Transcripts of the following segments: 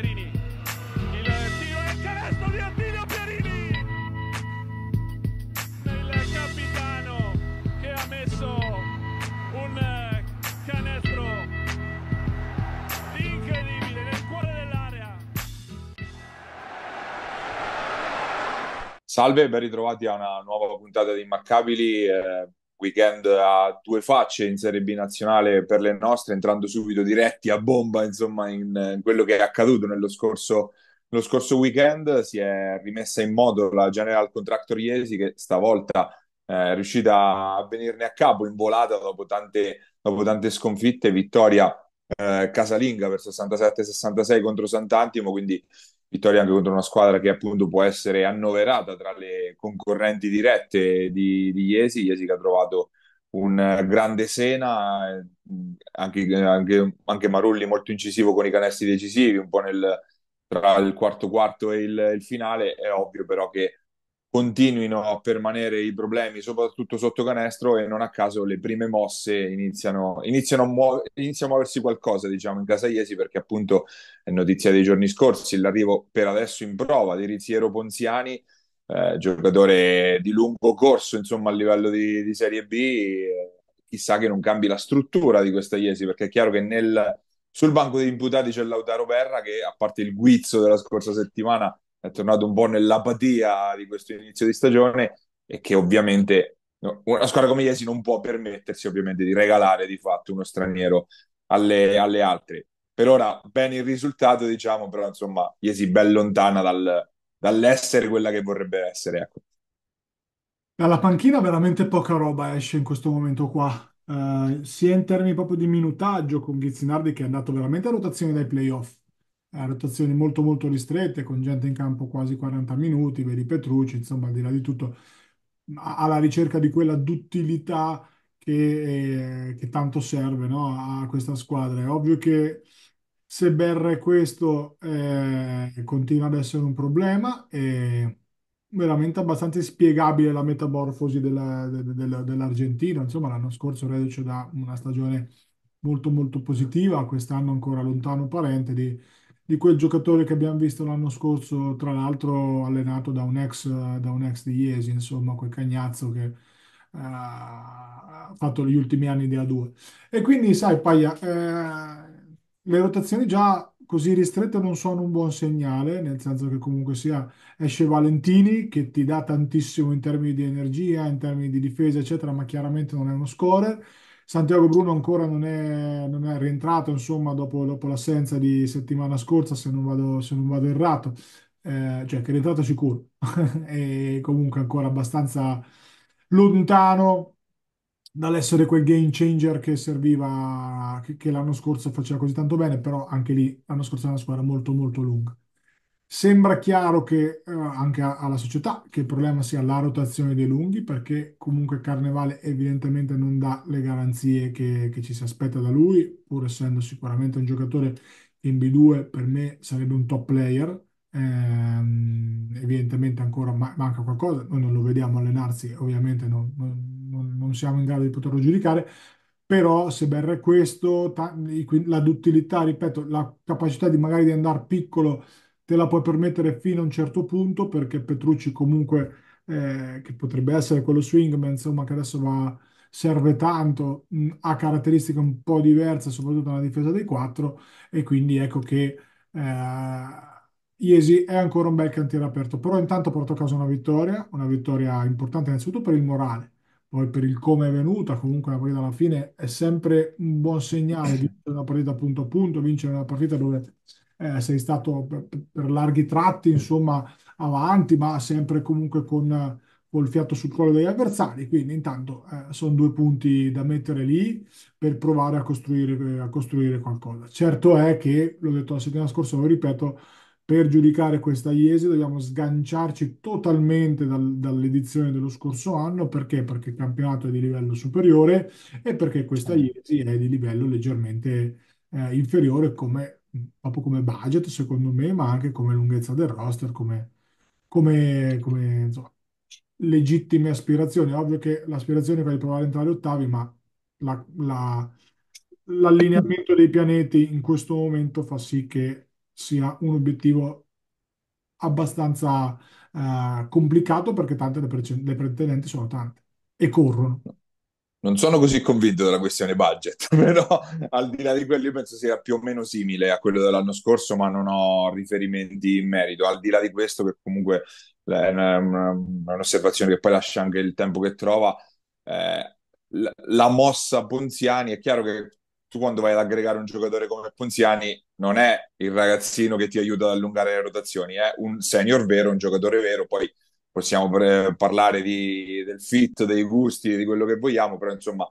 Pierini. Il tiro e il canestro di Attilio Pierini. Il capitano che ha messo un canestro incredibile nel cuore dell'area. Salve, ben ritrovati a una nuova puntata di Immaccabili. Eh weekend a due facce in Serie B nazionale per le nostre, entrando subito diretti a bomba, insomma, in, in quello che è accaduto nello scorso, nello scorso, weekend. Si è rimessa in moto la General Contractor Iesi, che stavolta eh, è riuscita a venirne a capo in volata dopo tante, dopo tante sconfitte, vittoria eh, casalinga per 67-66 contro Sant'Antimo, quindi vittoria anche contro una squadra che appunto può essere annoverata tra le concorrenti dirette di, di Iesi, Iesi che ha trovato un grande Sena, eh, anche, anche, anche Marulli molto incisivo con i canestri decisivi, un po' nel, tra il quarto quarto e il, il finale, è ovvio però che continuino a permanere i problemi, soprattutto sotto canestro, e non a caso le prime mosse iniziano, iniziano a, muo- inizia a muoversi qualcosa, diciamo, in Casaiesi, perché appunto è notizia dei giorni scorsi l'arrivo per adesso in prova di Riziero Ponziani, eh, giocatore di lungo corso, insomma, a livello di, di Serie B, eh, chissà che non cambi la struttura di questa Iesi, perché è chiaro che nel, sul banco degli imputati c'è Lautaro Berra che, a parte il guizzo della scorsa settimana, è tornato un po' nell'apatia di questo inizio di stagione e che ovviamente una squadra come Iesi non può permettersi ovviamente di regalare di fatto uno straniero alle, alle altre. Per ora bene il risultato, diciamo, però insomma Iesi ben lontana dal, dall'essere quella che vorrebbe essere. Ecco. Dalla panchina veramente poca roba esce in questo momento qua. Uh, sia in termini proprio di minutaggio con Ghizzinardi che è andato veramente a rotazione dai playoff eh, rotazioni molto molto ristrette, con gente in campo quasi 40 minuti, vedi Petrucci, insomma, al di là di tutto, alla ricerca di quella duttilità che, eh, che tanto serve no? a questa squadra. È ovvio che se Berre questo eh, continua ad essere un problema, e... veramente abbastanza spiegabile la metamorfosi della, de, de, dell'Argentina. Insomma, l'anno scorso reduce da una stagione molto molto positiva, quest'anno ancora lontano parente di di quel giocatore che abbiamo visto l'anno scorso, tra l'altro allenato da un ex, da un ex di Iesi, insomma, quel cagnazzo che uh, ha fatto gli ultimi anni di A2. E quindi, sai, Paia, eh, le rotazioni già così ristrette non sono un buon segnale, nel senso che comunque sia esce Valentini che ti dà tantissimo in termini di energia, in termini di difesa, eccetera, ma chiaramente non è uno scorer Santiago Bruno ancora non è, non è rientrato, insomma, dopo, dopo, l'assenza di settimana scorsa, se non vado, se non vado errato, eh, cioè che è rientrato sicuro, e comunque ancora abbastanza lontano dall'essere quel game changer che serviva, che, che l'anno scorso faceva così tanto bene, però anche lì l'anno scorso era una squadra molto molto lunga. Sembra chiaro che, eh, anche a- alla società che il problema sia la rotazione dei lunghi, perché comunque Carnevale evidentemente non dà le garanzie che, che ci si aspetta da lui, pur essendo sicuramente un giocatore in B2 per me sarebbe un top player. Ehm, evidentemente ancora ma- manca qualcosa, noi non lo vediamo allenarsi, ovviamente non, non, non siamo in grado di poterlo giudicare, però se Berra questo, ta- la duttilità, ripeto, la capacità di magari di andare piccolo te la puoi permettere fino a un certo punto perché Petrucci comunque, eh, che potrebbe essere quello swingman, insomma, che adesso va, serve tanto, mh, mm, ha caratteristiche un po' diverse, soprattutto nella difesa dei quattro, e quindi ecco che eh, Iesi è ancora un bel cantiere aperto, però intanto porto a casa una vittoria, una vittoria importante innanzitutto per il morale, poi per il come è venuta, comunque la partita alla fine è sempre un buon segnale, di una partita punto a punto, vincere una partita dove eh, sei stato per, per, larghi tratti, insomma, avanti, ma sempre comunque con col fiato sul collo degli avversari. Quindi, intanto, eh, sono due punti da mettere lì per provare a costruire, eh, a costruire qualcosa. Certo è che, l'ho detto la settimana scorsa, lo ripeto, per giudicare questa Iesi dobbiamo sganciarci totalmente dal, dall'edizione dello scorso anno. Perché? Perché il campionato è di livello superiore e perché questa certo. Iesi è di livello leggermente eh, inferiore, come proprio come budget, secondo me, ma anche come lunghezza del roster, come, come, come, insomma, legittime aspirazioni. ovvio che l'aspirazione è quella di provare ad entrare agli ottavi, ma la, la, l'allineamento dei pianeti in questo momento fa sì che sia un obiettivo abbastanza eh, complicato perché tante le, le pretendenti sono tante e corrono non sono così convinto della questione budget, però al di là di quello io penso sia più o meno simile a quello dell'anno scorso, ma non ho riferimenti in merito. Al di là di questo, che comunque è un'osservazione che poi lascia anche il tempo che trova, eh, la mossa Ponziani è chiaro che tu quando vai ad aggregare un giocatore come Ponziani non è il ragazzino che ti aiuta ad allungare le rotazioni, è un senior vero, un giocatore vero, poi possiamo parlare di, del fit, dei gusti, di quello che vogliamo, però insomma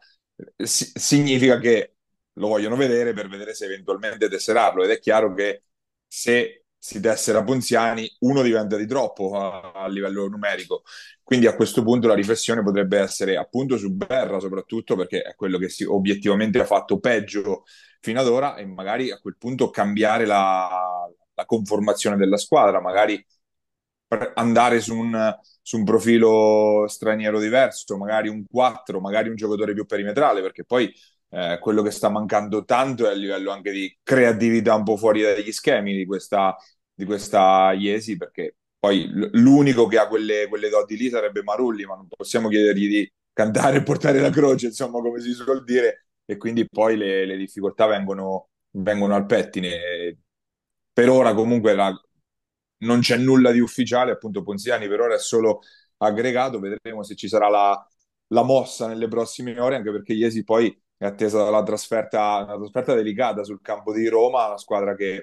si- significa che lo vogliono vedere per vedere se eventualmente tesserarlo ed è chiaro che se si tessera Ponziani uno diventa di troppo a, a, livello numerico quindi a questo punto la riflessione potrebbe essere appunto su Berra soprattutto perché è quello che si obiettivamente ha fatto peggio fino ad ora e magari a quel punto cambiare la, la conformazione della squadra magari andare su un, su un, profilo straniero diverso, magari un 4, magari un giocatore più perimetrale, perché poi eh, quello che sta mancando tanto è a livello anche di creatività un po' fuori dagli schemi di questa, di questa Iesi, perché poi l'unico che ha quelle, quelle doti lì sarebbe Marulli, ma non possiamo chiedergli di cantare e portare la croce, insomma, come si suol dire, e quindi poi le, le difficoltà vengono, vengono al pettine. Per ora comunque la, non c'è nulla di ufficiale, appunto Ponziani per ora è solo aggregato, vedremo se ci sarà la, la mossa nelle prossime ore, anche perché Iesi poi è attesa la trasferta, una trasferta delicata sul campo di Roma, una squadra che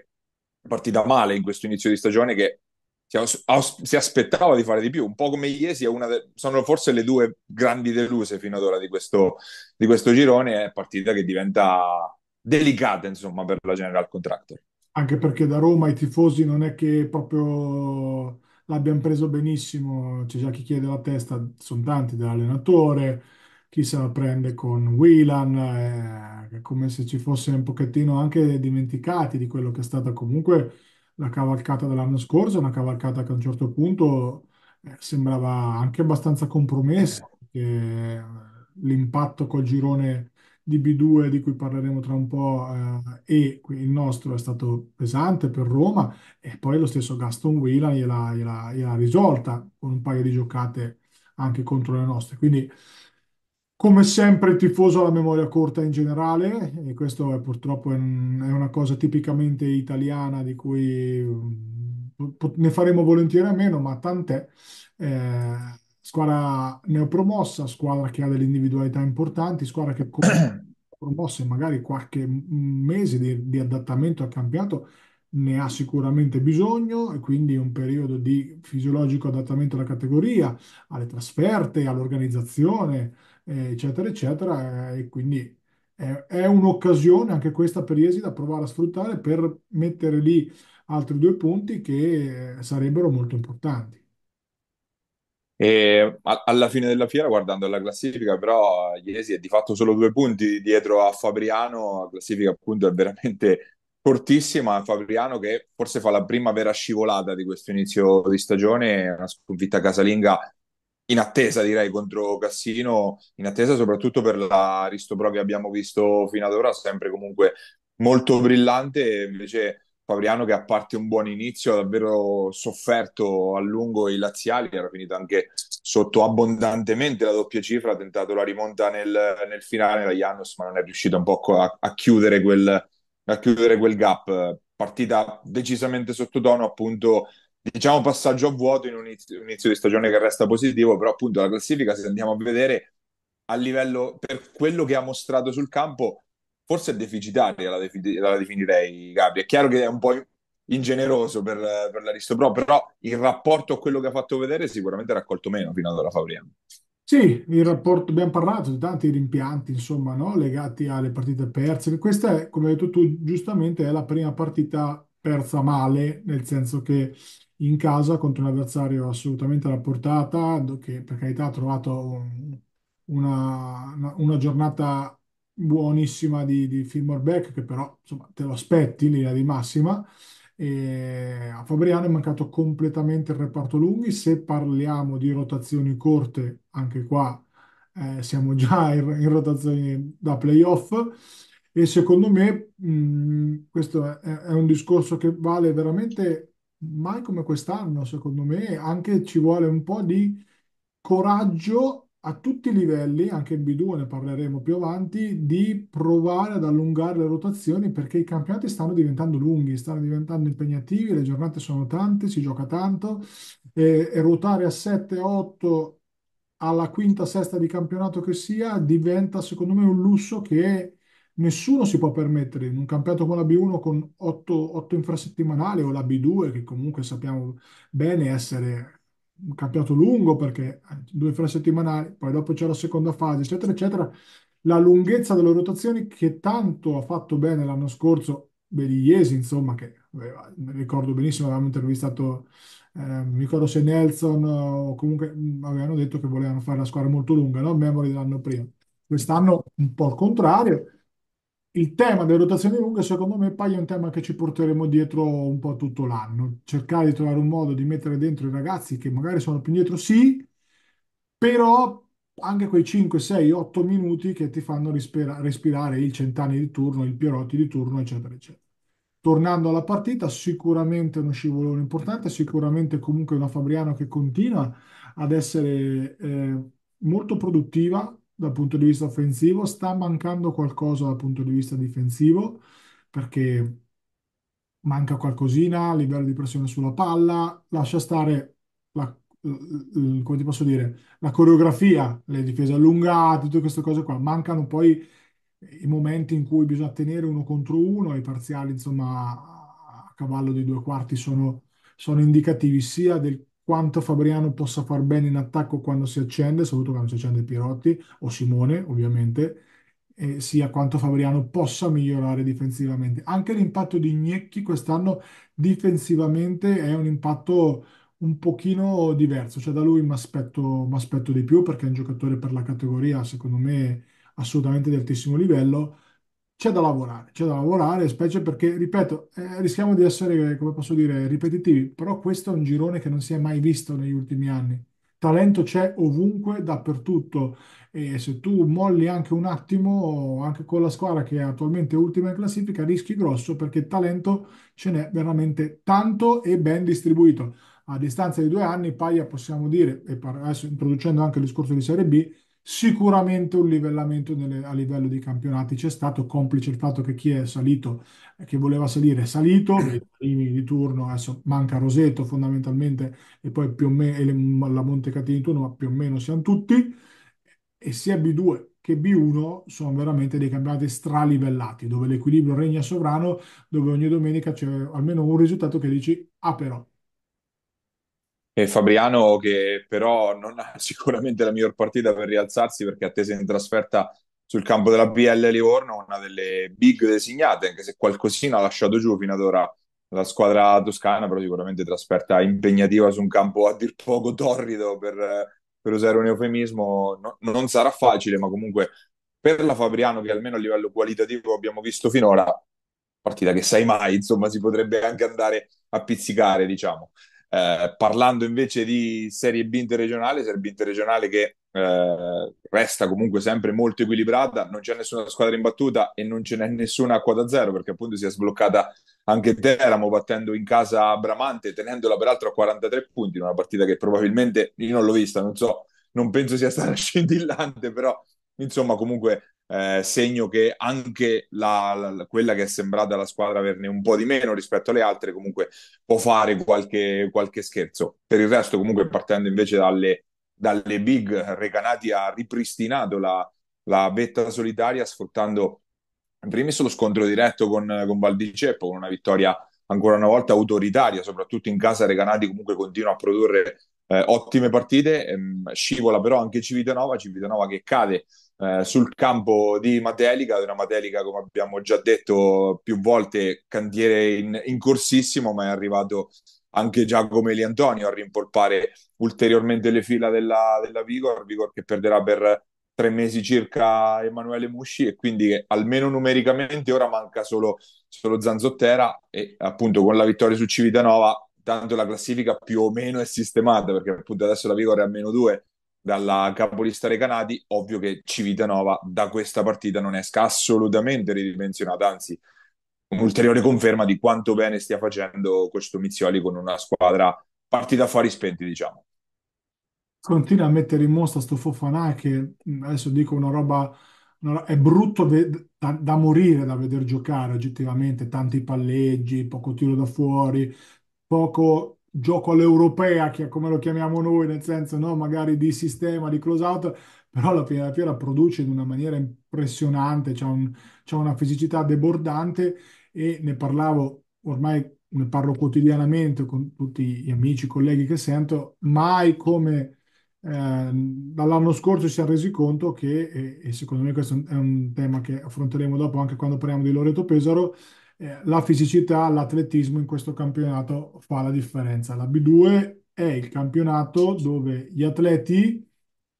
è partita male in questo inizio di stagione, che si, aus- si aspettava di fare di più, un po' come Iesi, de- sono forse le due grandi deluse fino ad ora di questo, di questo girone, è partita che diventa delicata insomma per la General Contractor anche perché da Roma i tifosi non è che proprio l'abbiano preso benissimo, c'è già chi chiede la testa, sono tanti dall'allenatore, chi se la prende con Whelan, eh, è come se ci fosse un pochettino anche dimenticati di quello che è stata comunque la cavalcata dell'anno scorso, una cavalcata che a un certo punto eh, sembrava anche abbastanza compromessa, eh. Eh, l'impatto col girone di B2 di cui parleremo tra un po' eh, e il nostro è stato pesante per Roma e poi lo stesso Gaston Whelan gliela, gliela, gliela risolta con un paio di giocate anche contro le nostre. Quindi come sempre il tifoso ha la memoria corta in generale e questo è purtroppo è una cosa tipicamente italiana di cui mm, ne faremo volentieri a meno, ma tant'è. Eh, squadra neopromossa, squadra che ha delle individualità importanti, squadra che come promosse magari qualche mese di, di, adattamento al campionato ne ha sicuramente bisogno e quindi un periodo di fisiologico adattamento alla categoria, alle trasferte, all'organizzazione, eh, eccetera, eccetera, eh, e quindi è, è un'occasione anche questa per Iesi da provare a sfruttare per mettere lì altri due punti che eh, sarebbero molto importanti. E alla fine della fiera, guardando la classifica, però Iesi è di fatto solo due punti dietro a Fabriano, la classifica appunto è veramente fortissima. Fabriano che forse fa la prima vera scivolata di questo inizio di stagione, una sconfitta casalinga in attesa direi contro Cassino, in attesa soprattutto per la Ristopro che abbiamo visto fino ad ora, sempre comunque molto brillante, invece Fabriano che a parte un buon inizio ha davvero sofferto a lungo i laziali, era finito anche sotto abbondantemente la doppia cifra, ha tentato la rimonta nel, nel finale la Janus, ma non è riuscito un po' a, a, chiudere, quel, a chiudere quel gap. Partita decisamente sottotono, appunto, diciamo passaggio a vuoto in un inizio, un inizio di stagione che resta positivo, però appunto la classifica, se andiamo a vedere a livello per quello che ha mostrato sul campo, forse è deficitaria la, defin- la, definirei, Gabri. È chiaro che è un po' ingeneroso per, per l'Aristo Pro, però il rapporto a quello che ha fatto vedere sicuramente ha raccolto meno fino ad ora Fabriano. Sì, il rapporto, abbiamo parlato di tanti rimpianti, insomma, no? legati alle partite perse. Questa è, come hai detto tu giustamente, è la prima partita persa male, nel senso che in casa contro un avversario assolutamente alla portata, che per carità ha trovato un, una, una giornata buonissima di, di Fillmore Beck, che però insomma, te lo aspetti in linea di massima. E a Fabriano è mancato completamente il reparto lunghi. Se parliamo di rotazioni corte, anche qua eh, siamo già in, in, rotazioni da playoff. E secondo me mh, mm, questo è, è un discorso che vale veramente mai come quest'anno, secondo me, anche ci vuole un po' di coraggio a tutti i livelli, anche in B2 ne parleremo più avanti, di provare ad allungare le rotazioni perché i campionati stanno diventando lunghi, stanno diventando impegnativi, le giornate sono tante, si gioca tanto e, e ruotare a 7-8 alla quinta, sesta di campionato che sia diventa secondo me un lusso che nessuno si può permettere in un campionato come la B1 con 8, 8 infrasettimanali o la B2 che comunque sappiamo bene essere un campionato lungo perché eh, due fra settimanali, poi dopo c'è la seconda fase, eccetera, eccetera. La lunghezza delle rotazioni che tanto ha fatto bene l'anno scorso Iesi, insomma, che aveva, eh, ricordo benissimo, avevamo intervistato, eh, mi ricordo se Nelson o comunque mm, avevano detto che volevano fare la squadra molto lunga, no? a dell'anno prima. Quest'anno un po' il contrario, il tema delle rotazioni lunghe, secondo me, poi è un tema che ci porteremo dietro un po' tutto l'anno. Cercare di trovare un modo di mettere dentro i ragazzi che magari sono più indietro, sì, però anche quei 5, 6, 8 minuti che ti fanno rispira- respirare il Centani di turno, il Pierotti di turno, eccetera, eccetera. Tornando alla partita, sicuramente uno scivolone importante, sicuramente comunque una Fabriano che continua ad essere eh, molto produttiva, dal punto di vista offensivo, sta mancando qualcosa dal punto di vista difensivo, perché manca qualcosina a livello di pressione sulla palla, lascia stare la, come ti posso dire, la coreografia, le difese allungate, tutte queste cose qua. Mancano poi i momenti in cui bisogna tenere uno contro uno, i parziali, insomma, a cavallo di due quarti sono, sono indicativi sia del quanto Fabriano possa far bene in attacco quando si accende, soprattutto quando si accende Pirotti o Simone, ovviamente, eh, sia quanto Fabriano possa migliorare difensivamente. Anche l'impatto di Gnecchi quest'anno difensivamente è un impatto un pochino diverso, cioè da lui mi aspetto di più perché è un giocatore per la categoria, secondo me, assolutamente di altissimo livello c'è da lavorare, c'è da lavorare, specie perché, ripeto, eh, rischiamo di essere, come posso dire, ripetitivi, però questo è un girone che non si è mai visto negli ultimi anni. Talento c'è ovunque, dappertutto, e se tu molli anche un attimo, anche con la squadra che è attualmente ultima in classifica, rischi grosso perché talento ce n'è veramente tanto e ben distribuito. A distanza di due anni, Paglia possiamo dire, e adesso introducendo anche il discorso di Serie B, Sicuramente un livellamento nelle, a livello di campionati c'è stato, complice il fatto che chi è salito, che voleva salire, è salito, i primi di turno, adesso manca Roseto fondamentalmente, e poi più o meno la Montecatini di turno, ma più o meno siamo tutti, e sia B2 che B1 sono veramente dei campionati stralivellati, dove l'equilibrio regna sovrano, dove ogni domenica c'è almeno un risultato che dici, ah però, e Fabriano che però non ha sicuramente la miglior partita per rialzarsi perché attesa in trasferta sul campo della BL Livorno, una delle big designate, anche se qualcosina ha lasciato giù fino ad ora la squadra toscana, però sicuramente trasferta impegnativa su un campo a dir poco torrido per, per usare un eufemismo, no, non sarà facile, ma comunque per la Fabriano che almeno a livello qualitativo abbiamo visto finora, partita che sai mai, insomma si potrebbe anche andare a pizzicare, diciamo. Eh, parlando invece di Serie B interregionale, Serie B interregionale che eh, resta comunque sempre molto equilibrata, non c'è nessuna squadra imbattuta e non ce n'è nessuna a quota zero perché appunto si è sbloccata anche Teramo battendo in casa Bramante, tenendola peraltro a 43 punti in una partita che probabilmente io non l'ho vista, non so, non penso sia stata scintillante, però insomma comunque eh, segno che anche la, la, quella che è sembrata la squadra averne un po' di meno rispetto alle altre comunque può fare qualche, qualche scherzo. Per il resto comunque partendo invece dalle, dalle big, Recanati ha ripristinato la, la vetta solitaria sfruttando in primis lo scontro diretto con, con Valdiceppo con una vittoria ancora una volta autoritaria, soprattutto in casa Recanati comunque continua a produrre eh, ottime partite, ehm, scivola però anche Civitanova, Civitanova che cade eh, sul campo di Matelica, una Matelica come abbiamo già detto più volte candiere in, in corsissimo, ma è arrivato anche Giacomo Eliantonio a rimpolpare ulteriormente le fila della, della Vigor, Vigor che perderà per tre mesi circa Emanuele Musci e quindi almeno numericamente ora manca solo, solo Zanzottera e appunto con la vittoria su Civitanova tanto la classifica più o meno è sistemata perché appunto adesso la Vigor è a meno due dalla capolista dei Canadi, ovvio che Civitanova da questa partita non esca assolutamente ridimensionata, anzi un'ulteriore conferma di quanto bene stia facendo questo Mizioli con una squadra partita fuori spenti, diciamo. Continua a mettere in mostra sto Fofanà che adesso dico una roba, una roba è brutto ve- da, da, morire da vedere giocare oggettivamente, tanti palleggi, poco tiro da fuori, poco gioco all'europea, che come lo chiamiamo noi, nel senso no, magari di sistema, di close out, però la Piera produce in una maniera impressionante, c'è un, una fisicità debordante e ne parlavo ormai, ne parlo quotidianamente con tutti gli amici, colleghi che sento, mai come eh, dall'anno scorso si è resi conto che, e, e secondo me questo è un tema che affronteremo dopo anche quando parliamo di Loreto Pesaro, eh, la fisicità, l'atletismo in questo campionato fa la differenza. La B2 è il campionato dove gli atleti,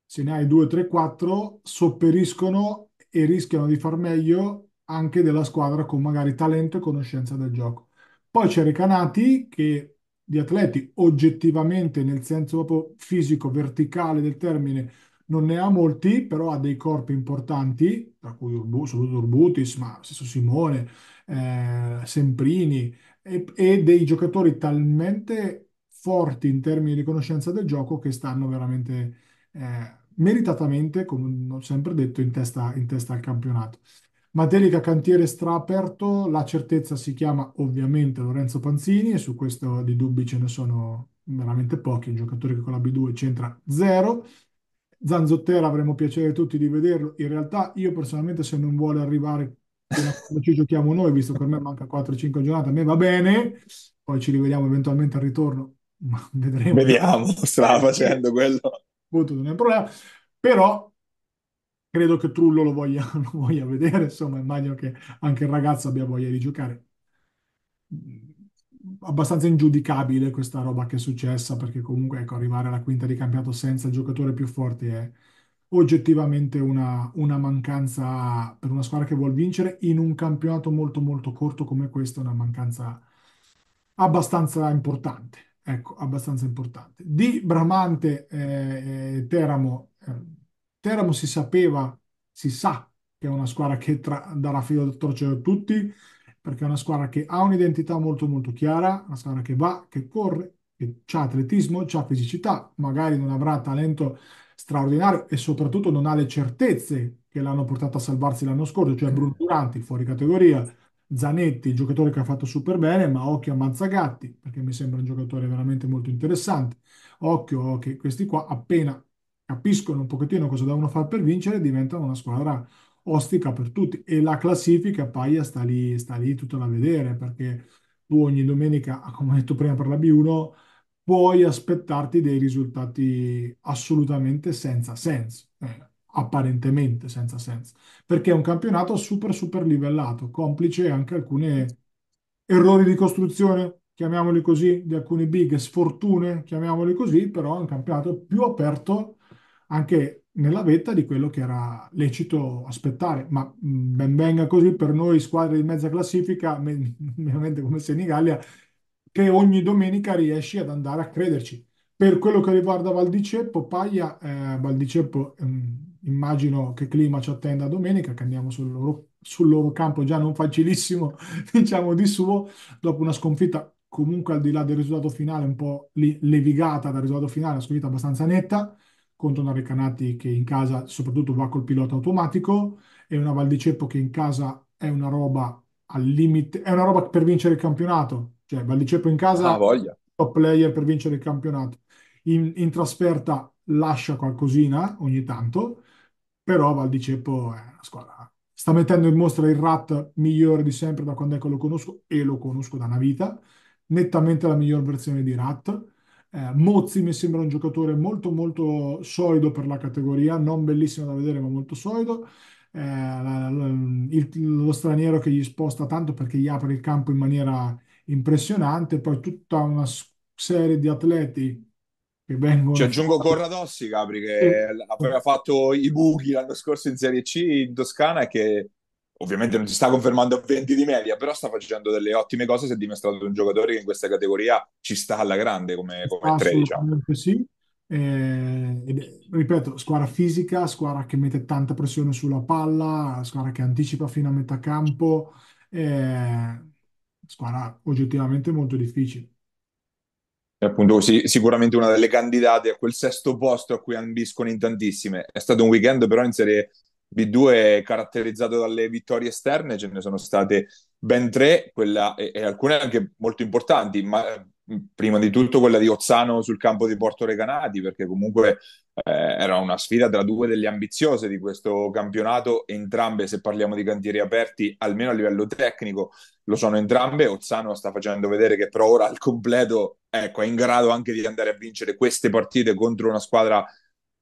se ne hai 2, 3, 4, sopperiscono e rischiano di far meglio anche della squadra con magari talento e conoscenza del gioco. Poi c'è Recanati che di atleti oggettivamente nel senso proprio fisico verticale del termine non ne ha molti, però ha dei corpi importanti, tra cui Urbu, Urbutis, ma stesso Simone, eh, Semprini e, e dei giocatori talmente forti in termini di conoscenza del gioco che stanno veramente eh, meritatamente, come ho sempre detto, in testa, in testa al campionato. Materica cantiere straaperto, la certezza si chiama ovviamente Lorenzo Panzini e su questo di dubbi ce ne sono veramente pochi, un giocatore che con la B2 c'entra zero. Zanzottera avremmo piacere tutti di vederlo, in realtà io personalmente se non vuole arrivare come ci giochiamo noi, visto che me manca 4-5 giornate, a me va bene, poi ci rivediamo eventualmente al ritorno, ma vedremo. Vediamo, stava facendo quello. Appunto, non è un problema, però credo che Trullo lo voglia, lo voglia vedere, insomma, immagino che anche il ragazzo abbia voglia di giocare. Mm, abbastanza ingiudicabile questa roba che è successa, perché comunque ecco, arrivare alla quinta di campionato senza il giocatore più forte è oggettivamente una, una, mancanza per una squadra che vuole vincere in un campionato molto molto corto come questo, una mancanza abbastanza importante. Ecco, abbastanza importante. Di Bramante eh, eh Teramo, eh, Teramo si sapeva, si sa che è una squadra che tra, darà filo da torcere a tutti, perché è una squadra che ha un'identità molto molto chiara, una squadra che va, che corre, che ha atletismo, ha fisicità, magari non avrà talento straordinario e soprattutto non ha le certezze che l'hanno portato a salvarsi l'anno scorso, cioè Bruno Duranti, fuori categoria, Zanetti, il giocatore che ha fatto super bene, ma occhio a Mazzagatti, perché mi sembra un giocatore veramente molto interessante. Occhio che questi qua appena capiscono un pochettino cosa devono fare per vincere, diventano una squadra ostica per tutti e la classifica Paia sta lì, sta lì tutta da vedere perché tu ogni domenica, come ho detto prima per la B1, puoi aspettarti dei risultati assolutamente senza senso, eh, apparentemente senza senso, perché è un campionato super, super livellato, complice anche alcuni errori di costruzione, chiamiamoli così, di alcuni big sfortune, chiamiamoli così, però è un campionato più aperto anche nella vetta di quello che era lecito aspettare, ma mm, ben venga così per noi squadre di mezza classifica, ovviamente come Senigallia, che ogni domenica riesci ad andare a crederci. Per quello che riguarda Valdiceppo, Paglia, eh, Val di ehm, immagino che clima ci attenda domenica, che andiamo sul loro, sul loro campo già non facilissimo, diciamo di suo, dopo una sconfitta comunque al di là del risultato finale un po' levigata dal risultato finale, una sconfitta abbastanza netta, contro una Recanati che in casa soprattutto va col pilota automatico e una Valdiceppo che in casa è una roba al limite, è una roba per vincere il campionato, cioè, Valdiceppo in casa, Ah, voglia. top player per vincere il campionato. In, in trasferta lascia qualcosina ogni tanto, però Valdiceppo è una squadra. Sta mettendo in mostra il rat migliore di sempre da quando è che lo conosco, e lo conosco da una vita. Nettamente la miglior versione di rat. Eh, Mozzi mi sembra un giocatore molto molto solido per la categoria, non bellissimo da vedere ma molto solido. Eh, la, la, il, lo straniero che gli sposta tanto perché gli apre il campo in maniera impressionante, poi tutta una serie di atleti che vengono... Ci aggiungo Corradossi, Capri, che sì. aveva fatto i buchi l'anno scorso in Serie C in Toscana e che ovviamente non si sta confermando a 20 di media, però sta facendo delle ottime cose, si è dimostrato un giocatore che in questa categoria ci sta alla grande come, come tre, diciamo. sì. Eh, ed, ripeto, squadra fisica, squadra che mette tanta pressione sulla palla, squadra che anticipa fino a metà campo. Eh, squadra oggettivamente molto difficile. E appunto, sì, sicuramente una delle candidate a quel sesto posto a cui ambiscono in tantissime. È stato un weekend però in Serie B2 caratterizzato dalle vittorie esterne, ce ne sono state ben tre, quella, e, e alcune anche molto importanti, ma prima di tutto quella di Ozzano sul campo di Porto Recanati, perché comunque eh, era una sfida tra due delle ambiziose di questo campionato, entrambe se parliamo di cantieri aperti, almeno a livello tecnico, lo sono entrambe. Ozzano sta facendo vedere che però ora al completo ecco, è in grado anche di andare a vincere queste partite contro una squadra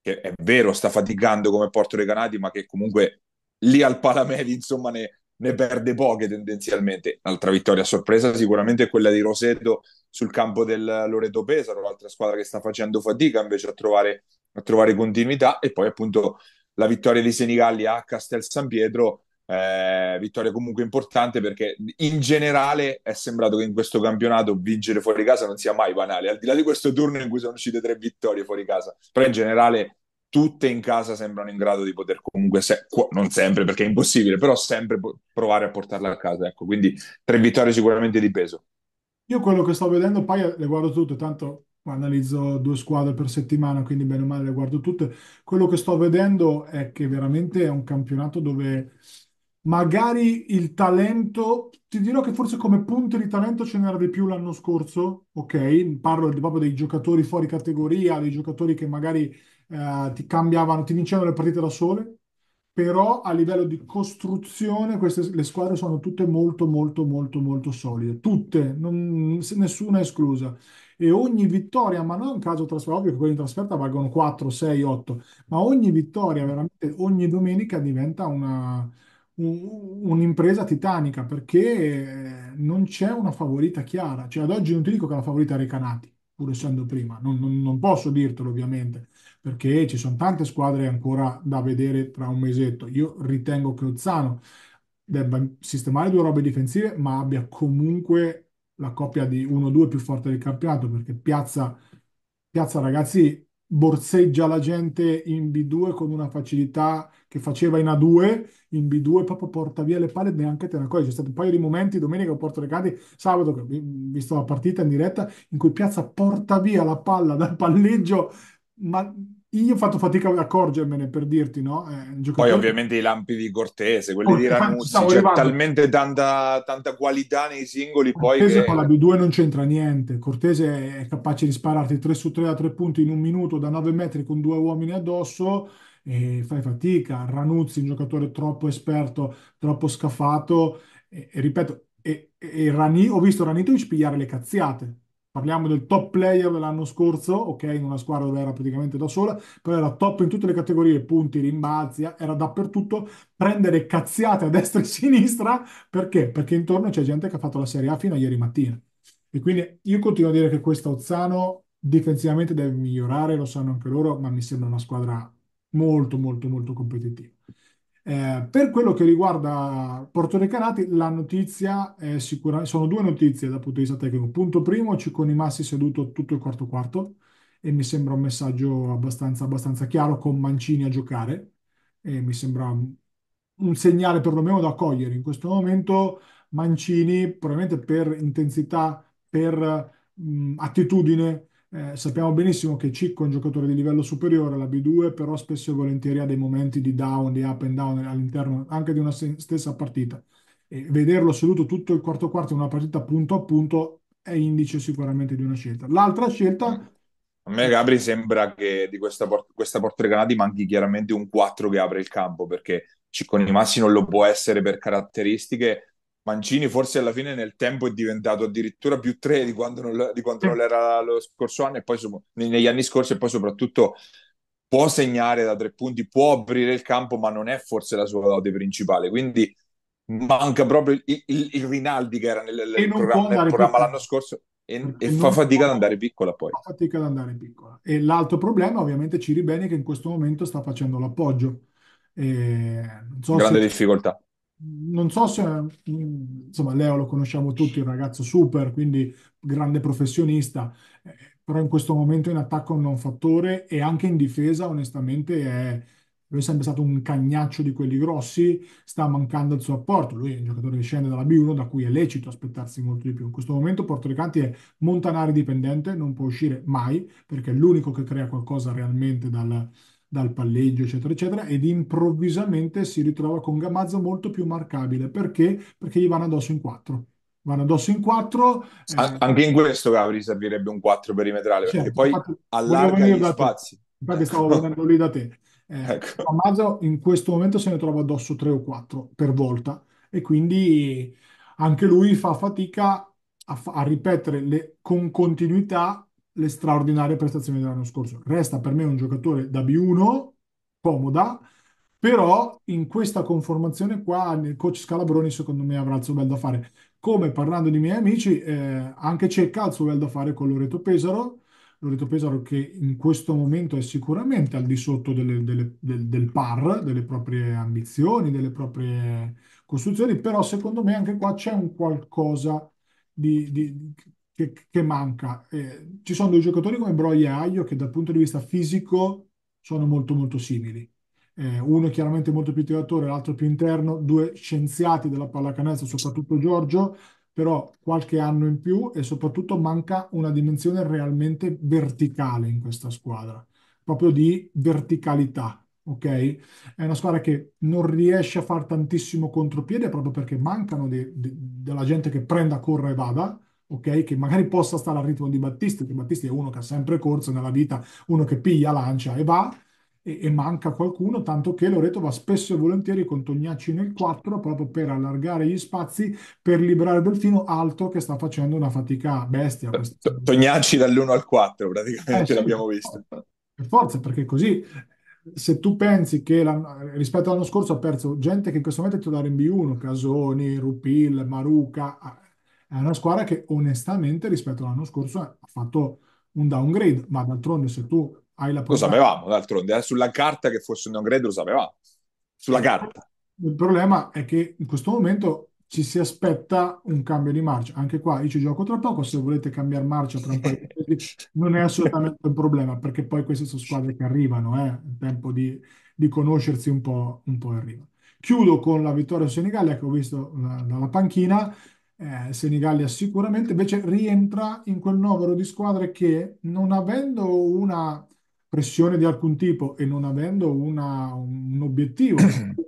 che è vero sta faticando come Porto Recanati, ma che comunque lì al Palamedi insomma ne, ne perde poche tendenzialmente. Un'altra vittoria a sorpresa sicuramente quella di Roseto sul campo del Loreto Pesaro, l'altra squadra che sta facendo fatica invece a trovare, a trovare continuità e poi appunto la vittoria di Senigalli a Castel San Pietro eh, vittoria comunque importante perché in generale è sembrato che in questo campionato vincere fuori casa non sia mai banale, al di là di questo turno in cui sono uscite tre vittorie fuori casa, però in generale tutte in casa sembrano in grado di poter comunque, se- non sempre perché è impossibile, però sempre po- provare a portarla a casa. Ecco, quindi tre vittorie sicuramente di peso. Io quello che sto vedendo, poi le guardo tutte, tanto analizzo due squadre per settimana, quindi bene o male le guardo tutte. Quello che sto vedendo è che veramente è un campionato dove magari il talento, ti dirò che forse come punti di talento ce n'era di più l'anno scorso, ok? Parlo proprio dei giocatori fuori categoria, dei giocatori che magari eh, ti cambiavano, ti vincevano le partite da sole, però a livello di costruzione queste, le squadre sono tutte molto molto molto molto solide, tutte, non, nessuna esclusa. E ogni vittoria, ma non è un caso trasferta, ovvio che quelli in trasferta valgono 4, 6, 8, ma ogni vittoria, veramente ogni domenica diventa una, un, un'impresa titanica perché eh, non c'è una favorita chiara. Cioè ad oggi non ti dico che la favorita è Recanati, pur essendo prima, non, non, non posso dirtelo ovviamente, perché ci sono tante squadre ancora da vedere tra un mesetto. Io ritengo che Ozzano debba sistemare due robe difensive, ma abbia comunque la coppia di 1-2 più forte del campionato, perché Piazza, Piazza ragazzi, borseggia la gente in B2 con una facilità che faceva in A2, in B2 proprio porta via le palle e neanche te ne accorgi. C'è stato un paio di momenti, domenica a Porto Recati, sabato, che visto la partita in diretta, in cui Piazza porta via la palla dal palleggio, ma io ho fatto fatica ad accorgermene per dirti, no? Eh, giocatore... Poi ovviamente i lampi di Cortese, quelli oh, di Ranuzzi, c'è arrivando. talmente tanta, tanta, qualità nei singoli. Cortese poi che... con la B2 non c'entra niente. Cortese è capace di spararti 3 su 3 a 3 punti in un minuto da 9 metri con due uomini addosso e fai fatica. Ranuzzi, un giocatore troppo esperto, troppo scafato. E, e ripeto, e, e Rani, ho visto Ranitovic pigliare le cazziate Parliamo del top player dell'anno scorso, ok, in una squadra dove era praticamente da sola, però era top in tutte le categorie, punti, rimbalzi, era dappertutto, prendere cazziate a destra e a sinistra, perché? Perché intorno c'è gente che ha fatto la Serie A fino a ieri mattina. E quindi io continuo a dire che questa Ozzano difensivamente deve migliorare, lo sanno anche loro, ma mi sembra una squadra molto, molto, molto competitiva. Eh, per quello che riguarda Porto Canati, la notizia è sicura, sono due notizie dal punto di vista tecnico. Punto primo, Cicconi Massi seduto tutto il quarto quarto e mi sembra un messaggio abbastanza, abbastanza chiaro con Mancini a giocare e mi sembra un segnale perlomeno da cogliere. In questo momento Mancini, probabilmente per intensità, per mh, attitudine, eh, sappiamo benissimo che Cicco è un giocatore di livello superiore alla B2, però spesso e volentieri ha dei momenti di down, di up and down all'interno anche di una se- stessa partita. E vederlo seduto tutto il quarto quarto in una partita punto a punto è indice sicuramente di una scelta. L'altra scelta... A me Gabri sembra che di questa, port- questa granati manchi chiaramente un 4 che apre il campo, perché Ciccone Massi non lo può essere per caratteristiche, Mancini forse alla fine nel tempo è diventato addirittura più tre di quanto non, di quanto non era lo scorso anno e poi negli anni scorsi e poi soprattutto può segnare da tre punti, può aprire il campo ma non è forse la sua dote principale quindi manca proprio il, il, il Rinaldi che era nel, nel programma, nel programma l'anno scorso e, e fa fatica ad andare piccola poi. Fa fatica ad andare piccola. E l'altro problema ovviamente Ciribeni che in questo momento sta facendo l'appoggio. E non so Grande se... difficoltà non so se, insomma, Leo lo conosciamo tutti, un ragazzo super, quindi grande professionista, eh, però in questo momento in attacco è un non fattore e anche in difesa, onestamente, è, lui è sempre stato un cagnaccio di quelli grossi, sta mancando il suo apporto, lui è un giocatore che scende dalla B1, da cui è lecito aspettarsi molto di più. In questo momento Porto Recanti è Montanari dipendente, non può uscire mai, perché è l'unico che crea qualcosa realmente dal dal palleggio, eccetera, eccetera, ed improvvisamente si ritrova con Gamazzo molto più marcabile. Perché? Perché gli vanno addosso in quattro. Vanno addosso in quattro. Eh... Anche in questo, Gabri, servirebbe un quattro perimetrale, certo, perché poi allarga gli spazi. Te. Infatti stavo ecco. venendo lì da te. Eh, ecco. Gamazza in questo momento se ne trova addosso tre o quattro per volta e quindi anche lui fa fatica a, fa- a ripetere le- con continuità le straordinarie prestazioni dell'anno scorso. Resta per me un giocatore da B1, comoda, però in questa conformazione qua il coach Scalabroni secondo me avrà il suo bel da fare. Come parlando di miei amici, eh, anche Cecca ha il suo bel da fare con Loreto Pesaro, Loreto Pesaro che in questo momento è sicuramente al di sotto delle, delle, del, del, par, delle proprie ambizioni, delle proprie costruzioni, però secondo me anche qua c'è un qualcosa di, di che, che manca. Eh, ci sono due giocatori come Broglie e Aglio che dal punto di vista fisico sono molto molto simili. Eh, uno è chiaramente molto più tiratore, l'altro più interno, due scienziati della pallacanestro, soprattutto Giorgio, però qualche anno in più e soprattutto manca una dimensione realmente verticale in questa squadra, proprio di verticalità. Ok, è una squadra che non riesce a fare tantissimo contropiede proprio perché mancano de- de- della gente che prenda, corra e vada ok? Che magari possa stare al ritmo di Battisti, che Battisti è uno che ha sempre corso nella vita, uno che piglia, lancia e va, e, e manca qualcuno, tanto che Loreto va spesso e volentieri con Tognacci nel 4 proprio per allargare gli spazi, per liberare Delfino Alto che sta facendo una fatica bestia. Tognacci dall'1 al 4 praticamente, eh, l'abbiamo visto. Per forza, perché così se tu pensi che rispetto all'anno scorso ha perso gente che in questo momento è titolare in B1, Casoni, Rupil, Maruca, ah, è una squadra che onestamente rispetto all'anno scorso ha fatto un downgrade, ma d'altronde se tu hai la possibilità... Lo sapevamo, d'altronde, eh? sulla carta che fosse un downgrade lo sapevamo, sulla eh, carta. Il problema è che in questo momento ci si aspetta un cambio di marcia. Anche qua io ci gioco tra poco, se volete cambiare marcia tra un po' di non è assolutamente un problema, perché poi queste sono squadre che arrivano, eh? il tempo di, di conoscersi un po', un po' arriva. Chiudo con la vittoria senegalia che ecco, ho visto dalla panchina, eh, Senigallia sicuramente, invece rientra in quel novero di squadre che non avendo una pressione di alcun tipo e non avendo una, un obiettivo,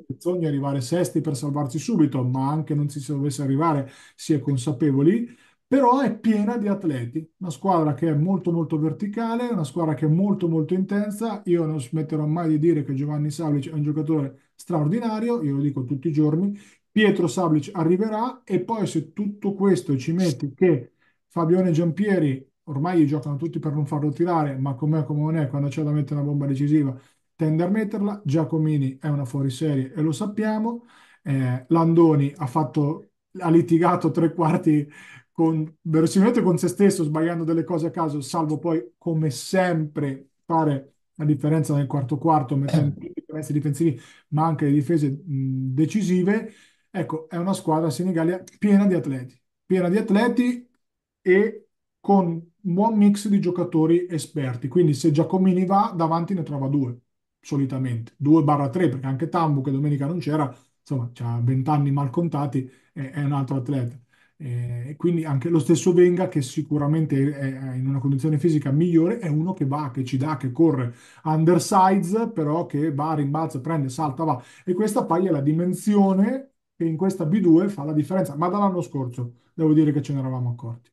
bisogna arrivare sesti per salvarsi subito, ma anche non si dovesse arrivare, si è consapevoli, però è piena di atleti, una squadra che è molto molto verticale, una squadra che è molto molto intensa, io non smetterò mai di dire che Giovanni Savlic è un giocatore straordinario, io lo dico tutti i giorni, Pietro Sablic arriverà e poi se tutto questo ci metti che Fabione Giampieri ormai giocano tutti per non farlo tirare, ma com'è come non è, quando c'è da mettere una bomba decisiva tende a metterla, Giacomini è una fuoriserie e lo sappiamo, eh, Landoni ha, fatto, ha litigato tre quarti con, verosimilmente con se stesso, sbagliando delle cose a caso, salvo poi come sempre fare la differenza nel quarto quarto, mettendo eh. tutti i difensivi, ma anche le difese mh, decisive. Ecco, è una squadra Senigallia piena di atleti, piena di atleti e con un buon mix di giocatori esperti. Quindi se Giacomini va, davanti ne trova due, solitamente, Due barra tre, perché anche Tambu, che domenica non c'era, insomma, ha vent'anni anni mal contati, è, è un altro atleta. E quindi anche lo stesso Venga, che sicuramente è in una condizione fisica migliore, è uno che va, che ci dà, che corre undersize, però che va, rimbalza, prende, salta, va. E questa paglia è la dimensione che in questa B2 fa la differenza, ma dall'anno scorso devo dire che ce ne eravamo accorti.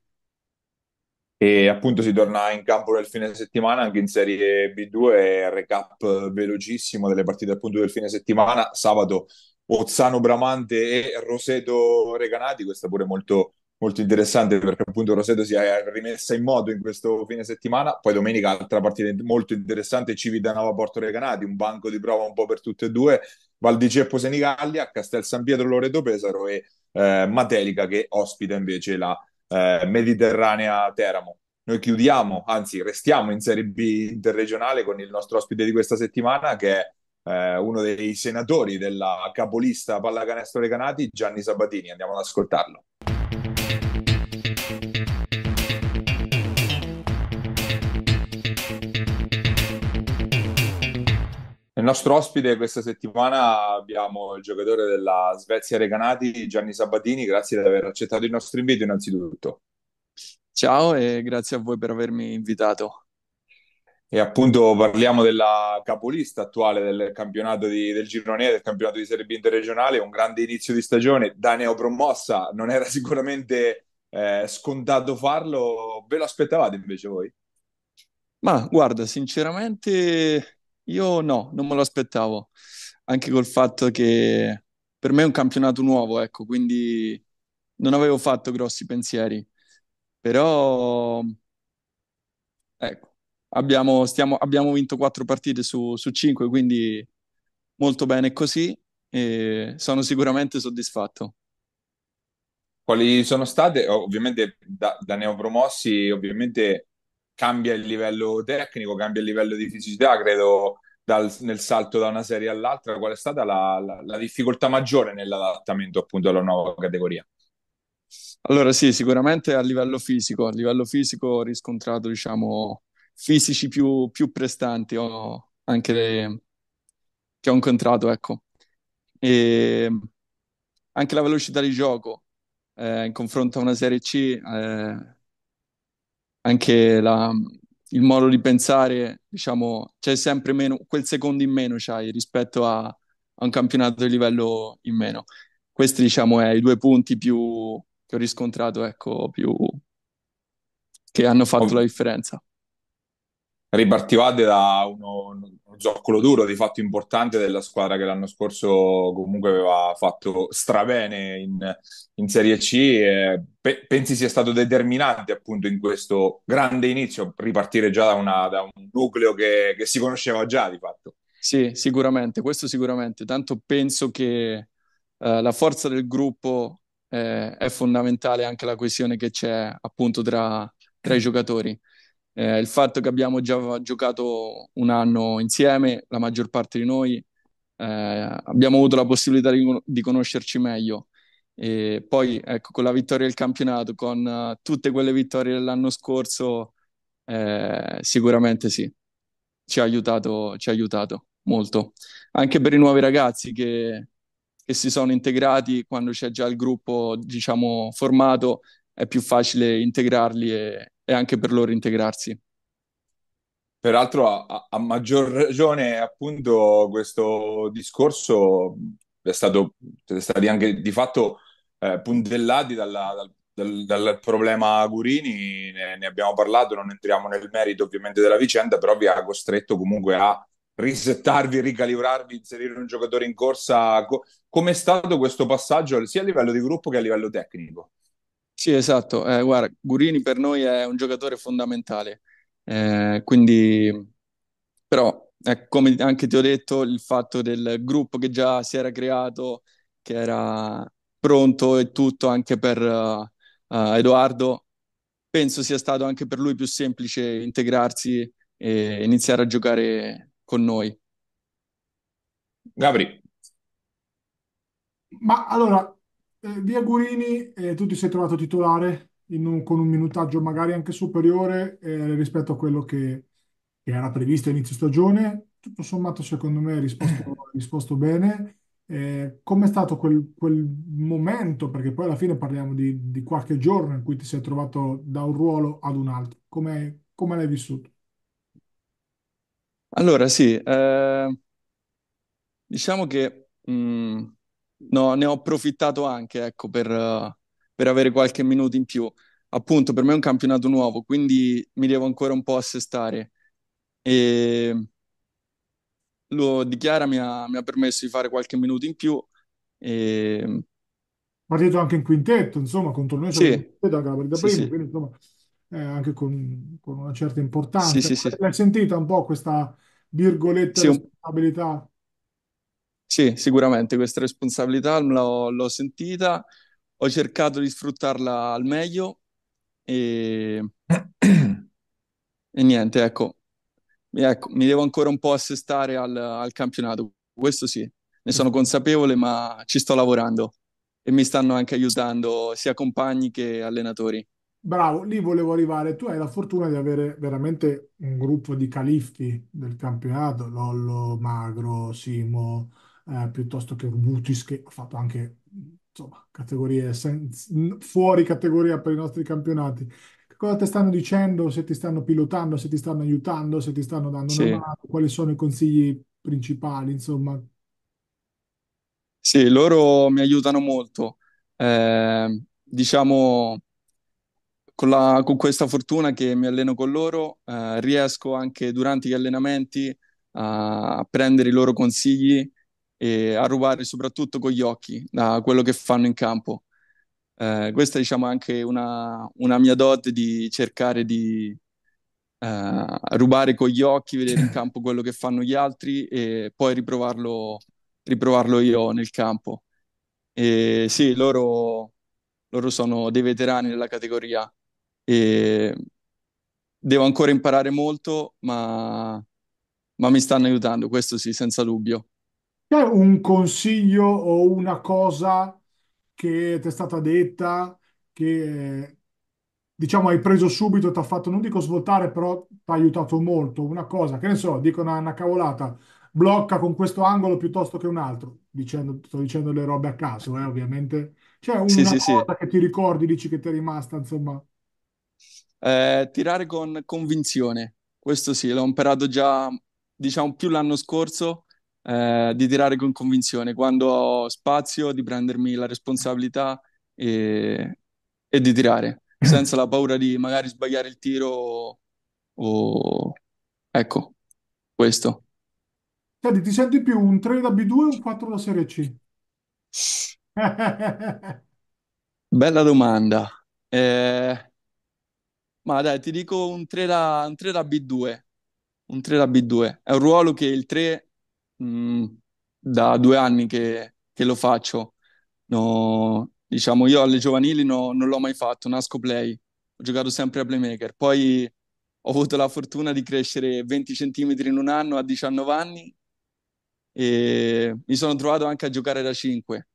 E appunto si torna in campo nel fine settimana anche in Serie B2, recap velocissimo delle partite appunto del fine settimana, sabato Ozzano Bramante e Roseto Recanati, questa pure molto, molto interessante perché appunto Roseto si è rimessa in moto in questo fine settimana, poi domenica altra partita molto interessante Civitanova Porto Reganati, un banco di prova un po' per tutte e due Valdiceppo di Ceppo Senigallia, Castel San Pietro Loreto Pesaro e eh, Matelica che ospita invece la eh, Mediterranea Teramo. Noi chiudiamo, anzi restiamo in Serie B interregionale con il nostro ospite di questa settimana che è eh, uno dei senatori della capolista pallacanestro Recanati, Gianni Sabatini. Andiamo ad ascoltarlo. Il nostro ospite questa settimana abbiamo il giocatore della Svezia Recanati, Gianni Sabatini, grazie di aver accettato il nostro invito innanzitutto. Ciao e grazie a voi per avermi invitato. E appunto parliamo della capolista attuale del campionato di, del girone, del campionato di Serie B interregionale, un grande inizio di stagione da neopromossa, non era sicuramente eh, scontato farlo, ve lo aspettavate invece voi? Ma guarda, sinceramente io no, non me lo aspettavo, anche col fatto che per me è un campionato nuovo, ecco, quindi non avevo fatto grossi pensieri, però ecco, abbiamo, stiamo, abbiamo vinto quattro partite su, su cinque, quindi molto bene così e sono sicuramente soddisfatto. Quali sono state? Ovviamente da, da neopromossi, ovviamente cambia il livello tecnico, cambia il livello di fisicità, credo, dal, nel salto da una serie all'altra. Qual è stata la, la, la difficoltà maggiore nell'adattamento appunto alla nuova categoria? Allora sì, sicuramente a livello fisico, a livello fisico ho riscontrato, diciamo, fisici più, più prestanti ho, anche le, che ho incontrato, ecco. E anche la velocità di gioco eh, in confronto a una Serie C eh, anche la, il modo di pensare, diciamo, c'è sempre meno, quel secondo in meno c'hai rispetto a, a un campionato di livello in meno. Questi, diciamo, è i due punti più che ho riscontrato, ecco, più che hanno fatto la differenza. Ripartivate da uno, zoccolo duro di fatto importante della squadra che l'anno scorso comunque aveva fatto strabene in, in Serie C e pe- pensi sia stato determinante appunto in questo grande inizio ripartire già da, una, da un nucleo che, che si conosceva già di fatto. Sì, sicuramente, questo sicuramente. Tanto penso che eh, la forza del gruppo eh, è fondamentale anche la coesione che c'è appunto tra, tra i giocatori eh, il fatto che abbiamo già giocato un anno insieme, la maggior parte di noi, eh, abbiamo avuto la possibilità di, di, conoscerci meglio. E poi, ecco, con la vittoria del campionato, con uh, tutte quelle vittorie dell'anno scorso, eh, sicuramente sì, ci ha aiutato, ci ha aiutato molto. Anche per i nuovi ragazzi che, che si sono integrati, quando c'è già il gruppo, diciamo, formato, è più facile integrarli e, e anche per loro integrarsi. Peraltro a, a maggior ragione appunto questo discorso è stato, è stato anche di fatto eh, puntellati dalla, dal dal, dal, problema Gurini ne, ne, abbiamo parlato, non entriamo nel merito ovviamente della vicenda, però vi ha costretto comunque a risettarvi, ricalibrarvi, inserire un giocatore in corsa. Co- Come è stato questo passaggio sia a livello di gruppo che a livello tecnico? Sì, esatto. Eh, guarda, Gurini per noi è un giocatore fondamentale. Eh, quindi, però, è eh, come anche ti ho detto, il fatto del gruppo che già si era creato, che era pronto e tutto anche per uh, uh, Edoardo, penso sia stato anche per lui più semplice integrarsi e iniziare a giocare con noi. Gabri. Ma allora, eh, di Agurini eh, tu ti sei trovato titolare un, con un minutaggio magari anche superiore eh, rispetto a quello che, che era previsto a inizio stagione. Tutto sommato, secondo me, hai risposto, risposto, bene. Eh, com'è stato quel, quel, momento? Perché poi alla fine parliamo di, di, qualche giorno in cui ti sei trovato da un ruolo ad un altro. Come, come l'hai vissuto? Allora, sì, eh, diciamo che mh, mm, no, ne ho approfittato anche ecco, per, per, avere qualche minuto in più. Appunto, per me è un campionato nuovo, quindi mi devo ancora un po' assestare. E lo dichiara, mi ha, mi ha permesso di fare qualche minuto in più. E... Partito anche in quintetto, insomma, contro noi sì. quintetto anche la partita sì, prima, sì. quindi insomma, eh, anche con, con, una certa importanza. Sì, sì, L'hai sentita un po' questa virgoletta responsabilità? Sì, sicuramente questa responsabilità l'ho, l'ho sentita, ho cercato di sfruttarla al meglio e, e niente, ecco. ecco, mi devo ancora un po' assestare al, al campionato, questo sì, ne sono consapevole, ma ci sto lavorando e mi stanno anche aiutando sia compagni che allenatori. Bravo, lì volevo arrivare. Tu hai la fortuna di avere veramente un gruppo di califfi del campionato, Lollo, Magro, Simo, eh, piuttosto che Urbutis che ha fatto anche insomma, categorie senza, fuori categoria per i nostri campionati. Che cosa ti stanno dicendo? Se ti stanno pilotando, se ti stanno aiutando, se ti stanno dando sì. una mano, quali sono i consigli principali? Insomma, sì, loro mi aiutano molto. Eh, diciamo, con, la, con, questa fortuna che mi alleno con loro, eh, riesco anche durante gli allenamenti a prendere i loro consigli e a rubare soprattutto con gli occhi da quello che fanno in campo. Eh, questa diciamo è anche una, una mia dote di cercare di eh, rubare con gli occhi, vedere in campo quello che fanno gli altri e poi riprovarlo, riprovarlo io nel campo. E sì, loro, loro sono dei veterani della categoria e devo ancora imparare molto, ma, ma mi stanno aiutando, questo sì, senza dubbio. C'è un consiglio o una cosa che ti è stata detta che diciamo hai preso subito, ti ha fatto, non dico svoltare, però ti ha aiutato molto. Una cosa, che ne so, dico una, una cavolata, blocca con questo angolo piuttosto che un altro, dicendo, sto dicendo le robe a caso, eh, ovviamente. C'è una Sì, sì, sì. cosa che ti ricordi, dici che ti è rimasta, insomma. Eh, tirare con convinzione, questo sì, l'ho imparato già, diciamo, più l'anno scorso eh, di tirare con convinzione, quando ho spazio di prendermi la responsabilità e, e di tirare, senza la paura di magari sbagliare il tiro o... Ecco, questo. Senti, ti senti più un 3 da B2 o un 4 da Serie C? Bella domanda. Eh, ma dai, ti dico un 3 da, un 3 da B2. Un 3 da B2. È un ruolo che il 3 mh, mm, da due anni che, che lo faccio. No, diciamo, io alle giovanili no, non l'ho mai fatto, nasco play, ho giocato sempre a playmaker. Poi ho avuto la fortuna di crescere 20 centimetri in un anno a 19 anni e mi sono trovato anche a giocare da 5.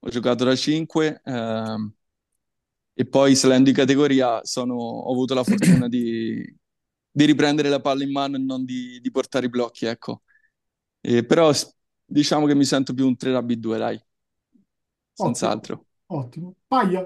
Ho giocato da 5 ehm, e poi salendo in categoria sono, ho avuto la fortuna di, di riprendere la palla in mano e non di, di portare i blocchi, ecco. Eh, però diciamo che mi sento più un 3 Rabbit 2, dai. Senz'altro. Ottimo. Paglia.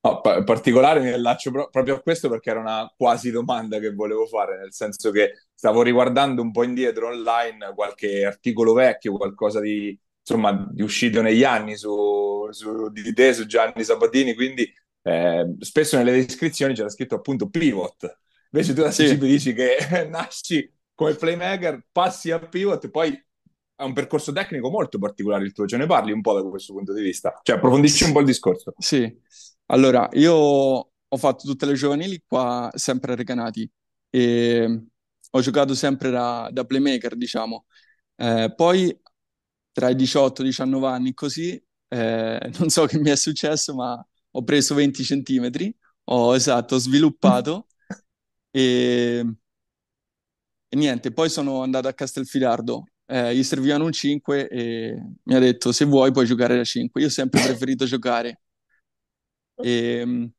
No, pa- particolare mi allaccio pro- proprio a questo perché era una quasi domanda che volevo fare, nel senso che stavo riguardando un po' indietro online qualche articolo vecchio, qualcosa di, insomma, di uscito negli anni su, su, di te, su Gianni Sabatini, quindi eh, spesso nelle descrizioni c'era scritto appunto pivot. Invece tu adesso sì. ci dici che nasci come playmaker, passi a pivot, poi è un percorso tecnico molto particolare il tuo, ce ne parli un po' da questo punto di vista, cioè approfondisci un po' il discorso. Sì, allora io ho fatto tutte le giovanili qua sempre a Recanati e ho giocato sempre da, da playmaker, diciamo. Eh, poi tra i 18 e i 19 anni così, eh, non so che mi è successo, ma ho preso 20 centimetri, ho esatto, ho sviluppato e e niente, poi sono andato a Castelfidardo, eh, gli servivano un 5 e mi ha detto se vuoi puoi giocare da 5. Io ho sempre preferito giocare. E, ehm,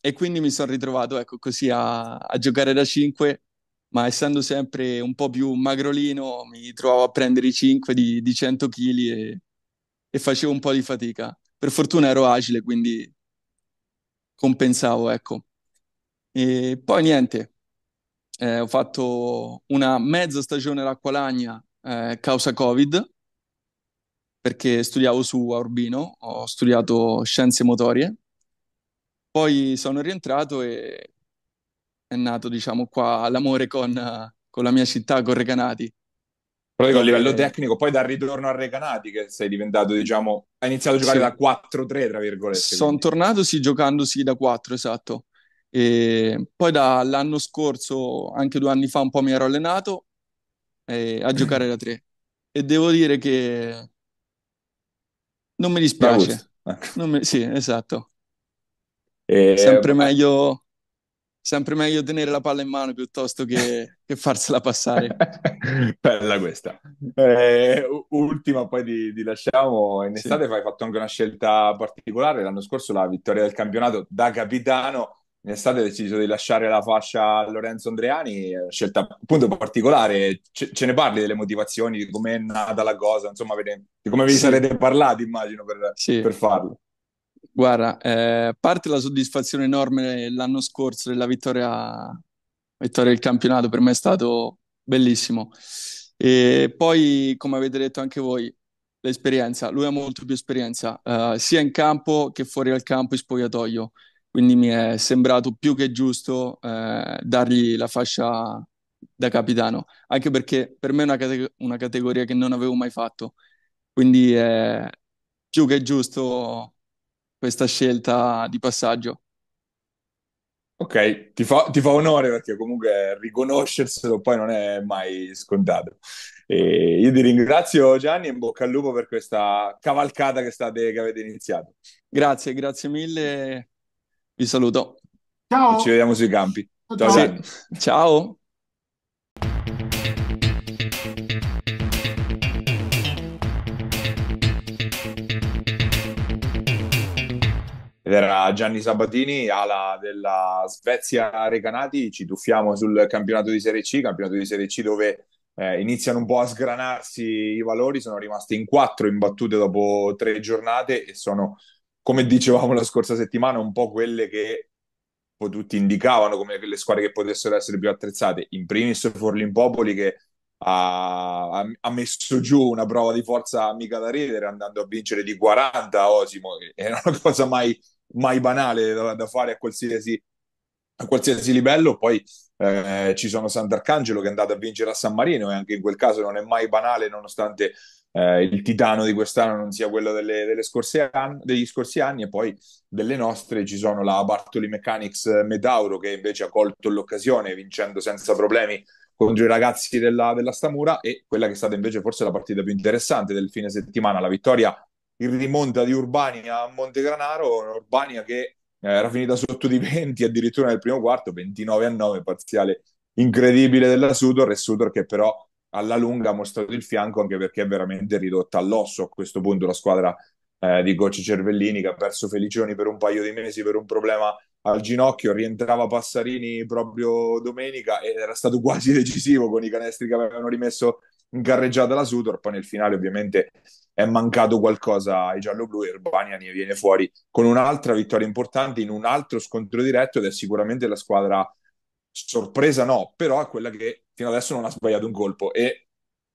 e, quindi mi sono ritrovato ecco, così a, a, giocare da 5, ma essendo sempre un po' più magrolino mi trovavo a prendere i 5 di, di 100 kg e, e facevo un po' di fatica. Per fortuna ero agile, quindi compensavo, ecco. E poi niente, eh, ho fatto una mezza stagione all'Acqualagna eh, causa Covid, perché studiavo su a Urbino, ho studiato scienze motorie. Poi sono rientrato e è nato, diciamo, qua l'amore con, con la mia città, con Recanati. Proprio a livello eh, tecnico, poi dal ritorno a Recanati che sei diventato, diciamo, hai iniziato a giocare sì. da 4-3, tra virgolette. Sono tornato, sì, giocandosi da 4, esatto. E poi dall'anno scorso, anche due anni fa, un po' mi ero allenato eh, a giocare da tre. E devo dire che non mi dispiace. Ecco. Non mi... Sì, esatto. E... Sempre meglio sempre meglio tenere la palla in mano piuttosto che, che farsela passare. Bella questa. Eh, ultima, poi ti, ti lasciamo. In sì. estate hai fatto anche una scelta particolare. L'anno scorso la vittoria del campionato da capitano in estate ho deciso di lasciare la fascia a Lorenzo Andreani, eh, scelta appunto particolare, ce, ce ne parli delle motivazioni, di come è nata la cosa, insomma, di come vi sì. sarete parlati immagino per, sì. per farlo. Guarda, eh, parte la soddisfazione enorme l'anno scorso della vittoria, vittoria del campionato, per me è stato bellissimo. E poi, come avete detto anche voi, l'esperienza, lui ha molto più esperienza, eh, sia in campo che fuori dal campo in spogliatoio. Quindi mi è sembrato più che giusto eh, dargli la fascia da capitano, anche perché per me è una, cate- una categoria che non avevo mai fatto. Quindi è più che giusto questa scelta di passaggio. Ok, ti fa, ti fa, onore perché comunque riconoscerselo poi non è mai scontato. E io ti ringrazio Gianni e in bocca al lupo per questa cavalcata che, state, che avete iniziato. Grazie, grazie mille vi saluto. Ciao. Ci vediamo sui campi. Ciao. Ciao. Ciao. Ciao. era Gianni Sabatini, ala della Svezia Recanati. Ci tuffiamo sul campionato di Serie C, campionato di Serie C dove eh, iniziano un po' a sgranarsi i valori, sono rimasti in quattro imbattute dopo tre giornate e sono come dicevamo la scorsa settimana, un po' quelle che tutti indicavano come le squadre che potessero essere più attrezzate. In primis Forlimpopoli che ha, ha, messo giù una prova di forza mica da ridere andando a vincere di 40 a Osimo. Era una cosa mai, mai banale da, da fare a qualsiasi, a qualsiasi livello. Poi eh, ci sono Sant'Arcangelo che è andato a vincere a San Marino e anche in quel caso non è mai banale nonostante eh, il titano di quest'anno non sia quello delle, delle an- degli scorsi anni e poi delle nostre ci sono la Bartoli Mechanics eh, Medauro che invece ha colto l'occasione vincendo senza problemi contro i ragazzi della, della Stamura e quella che è stata invece forse la partita più interessante del fine settimana, la vittoria in rimonta di Urbania a Montegranaro, Urbania che eh, era finita sotto di 20 addirittura nel primo quarto, 29 a 9, parziale incredibile della Sudor e Sudor che però alla lunga ha mostrato il fianco anche perché è veramente ridotta all'osso a questo punto la squadra eh, di Gocci Cervellini che ha perso Felicioni per un paio di mesi per un problema al ginocchio, rientrava Passarini proprio domenica ed era stato quasi decisivo con i canestri che avevano rimesso in carreggiata la Sudor, poi nel finale ovviamente è mancato qualcosa ai gialloblu e Urbania viene fuori con un'altra vittoria importante in un altro scontro diretto ed è sicuramente la squadra sorpresa no, però è quella che fino adesso non ha sbagliato un colpo e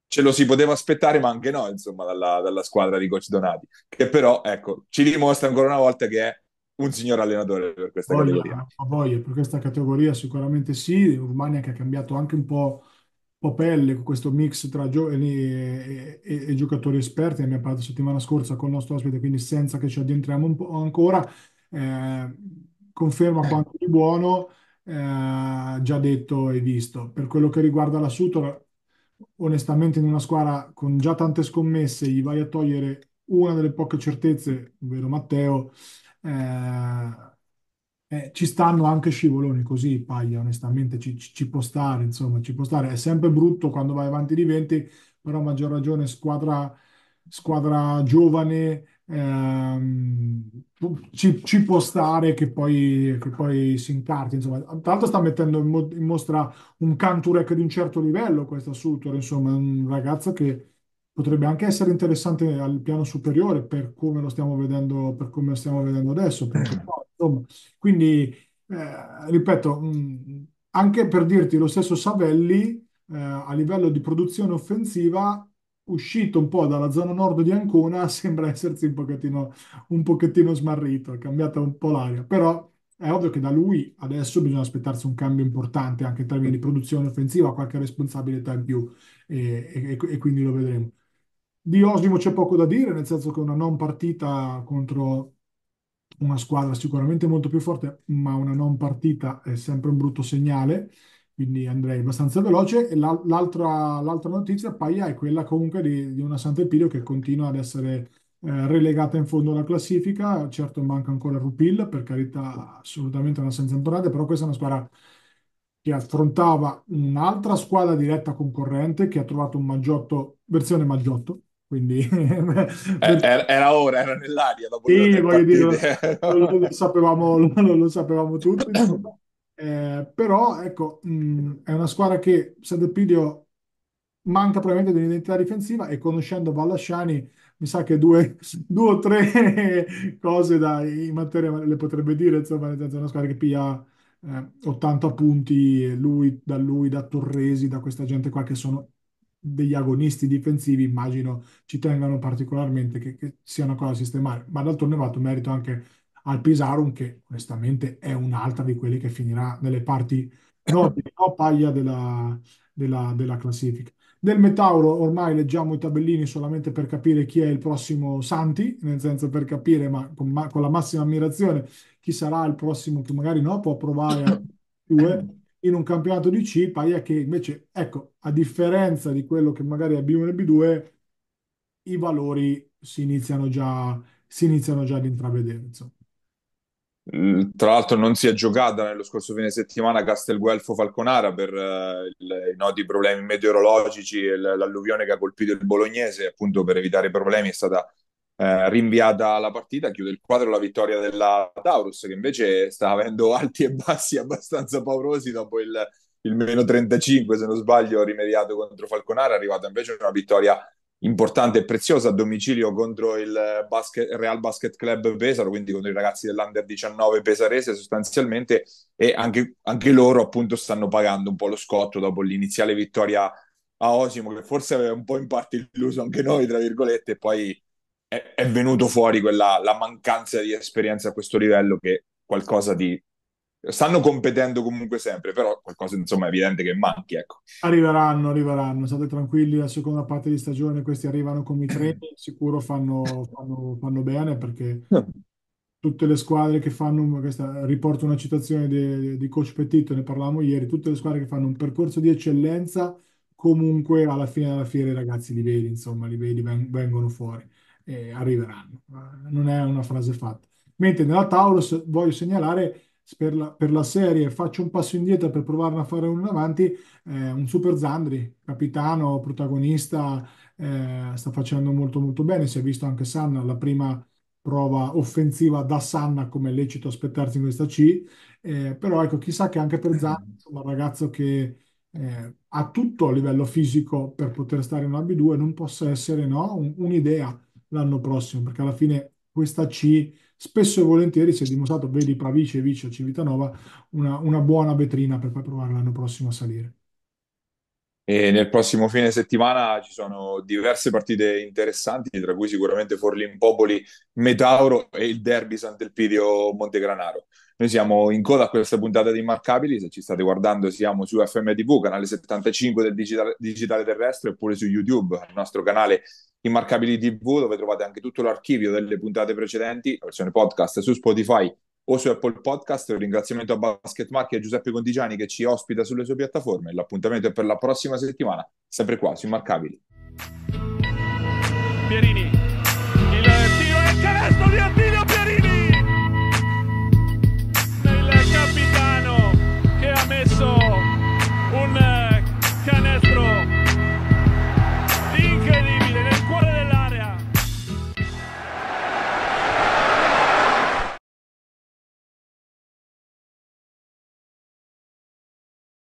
ce lo si poteva aspettare, ma anche no, insomma, dalla, dalla squadra di Coach Donati, che però, ecco, ci dimostra ancora una volta che è un signor allenatore per questa voglia, categoria. A voglia, per questa categoria sicuramente sì, Urmania che ha cambiato anche un po', un pelle questo mix tra giovani e, e, e, giocatori esperti, ne abbiamo parlato settimana scorsa con il nostro ospite, quindi senza che ci addentriamo un po' ancora, eh, conferma eh. quanto di buono eh, già detto e visto. Per quello che riguarda la Sutor, onestamente in una squadra con già tante scommesse gli vai a togliere una delle poche certezze, ovvero Matteo, eh, eh, ci stanno anche scivoloni così, paglia, onestamente, ci, ci, ci, può stare, insomma, ci può stare. È sempre brutto quando vai avanti di 20, però a maggior ragione squadra, squadra giovane, Ehm, ci, ci, può stare che poi, che poi, si incarti. Insomma, tra l'altro sta mettendo in, mo- in mostra un Canturek di un certo livello, questo Sutor, insomma, un ragazzo che potrebbe anche essere interessante al piano superiore per come lo stiamo vedendo, per come stiamo vedendo adesso. Perché, eh. insomma, quindi, eh, ripeto, mh, mm, anche per dirti lo stesso Savelli, eh, a livello di produzione offensiva uscito un po' dalla zona nord di Ancona, sembra essersi un pochettino, un pochettino smarrito, è cambiata un po' l'aria, però è ovvio che da lui adesso bisogna aspettarsi un cambio importante anche in termini di produzione offensiva, qualche responsabilità in più e, e, e quindi lo vedremo. Di Osimo c'è poco da dire, nel senso che una non partita contro una squadra sicuramente molto più forte, ma una non partita è sempre un brutto segnale quindi andrei abbastanza veloce. l'altra, notizia, Paia, è quella comunque di, di una Sant'Epidio che continua ad essere eh, relegata in fondo alla classifica. Certo, manca ancora Rupil, per carità, assolutamente una senza imparare, però questa è una squadra che affrontava un'altra squadra diretta concorrente che ha trovato un maggiotto, versione maggiotto, quindi era, eh, eh, era, ora, era nell'aria. Dopo sì, voglio dire, lo, lo, sapevamo, lo, lo sapevamo tutti. Eh, però ecco, mh, mm, è una squadra che San Pidio manca probabilmente dell'identità difensiva e conoscendo Vallasciani mi sa che due, due o tre cose da, in materia le potrebbe dire, insomma, è una squadra che piglia eh, 80 punti lui, da lui, da Torresi, da questa gente qua che sono degli agonisti difensivi, immagino ci tengano particolarmente che, che sia una cosa da sistemare, ma d'altronde vato merito anche al Pisarum, che onestamente è un'altra di quelle che finirà nelle parti no, no paglia della, della, della classifica. Del Metauro ormai leggiamo i tabellini solamente per capire chi è il prossimo Santi, nel senso per capire, ma con, ma, con la massima ammirazione, chi sarà il prossimo che magari no, può provare a due in un campionato di C, Paia che invece, ecco, a differenza di quello che magari è B1 e B2, i valori si iniziano già, si iniziano già ad intravedere. Insomma. Tra l'altro non si è giocata nello scorso fine settimana Castelguelfo Falconara per eh, i noti problemi meteorologici e l'alluvione che ha colpito il bolognese, appunto per evitare problemi è stata eh, rinviata la partita, chiude il quadro la vittoria della Taurus che invece sta avendo alti e bassi abbastanza paurosi dopo il, il meno 35 se non sbaglio rimediato contro Falconara, è arrivata invece una vittoria importante e preziosa a domicilio contro il basket, Real Basket Club Pesaro, quindi contro i ragazzi dell'Under 19 pesarese sostanzialmente e anche, anche, loro appunto stanno pagando un po' lo scotto dopo l'iniziale vittoria a Osimo che forse aveva un po' in parte illuso anche noi tra virgolette e poi è, è venuto fuori quella la mancanza di esperienza a questo livello che qualcosa di stanno competendo comunque sempre, però qualcosa insomma è evidente che manchi. Ecco. Arriveranno, arriveranno, state tranquilli, la seconda parte di stagione questi arrivano come i tre, sicuro fanno, fanno, fanno bene perché tutte le squadre che fanno, questa, riporto una citazione di coach Petito, ne parlavamo ieri, tutte le squadre che fanno un percorso di eccellenza comunque alla fine della fiera i ragazzi li vedi, insomma, li vedi, vengono fuori e arriveranno. Non è una frase fatta. Mentre nella Taurus voglio segnalare per la, per la serie, faccio un passo indietro per provarne a fare uno avanti, eh, un Super Zandri, capitano, protagonista, eh, sta facendo molto molto bene, si è visto anche Sanna, la prima prova offensiva da Sanna come è lecito aspettarsi in questa C, eh, però ecco, chissà che anche per Zandri, mm. insomma, un ragazzo che eh, ha tutto a livello fisico per poter stare in una B2, non possa essere no, un, un'idea l'anno prossimo, perché alla fine questa C spesso e volentieri si è dimostrato, vedi Pavice, Vice o Civitanova, una, una buona vetrina per poi provare l'anno prossimo a salire. E nel prossimo fine settimana ci sono diverse partite interessanti, tra cui sicuramente Forlimpopoli, Metauro e il derby Sant'Elpidio Montegranaro. Noi siamo in coda a questa puntata di Immarcabili, se ci state guardando siamo su FMTV, canale 75 del digitale, digitale terrestre, oppure su YouTube, il nostro canale Immarcabili TV, dove trovate anche tutto l'archivio delle puntate precedenti, la versione podcast su Spotify o su Apple Podcast. Un ringraziamento a Basket Marchi e a Giuseppe Condigiani che ci ospita sulle sue piattaforme. L'appuntamento è per la prossima settimana, sempre qua su Immarcabili. Pierini, il tiro è canestro di Attila!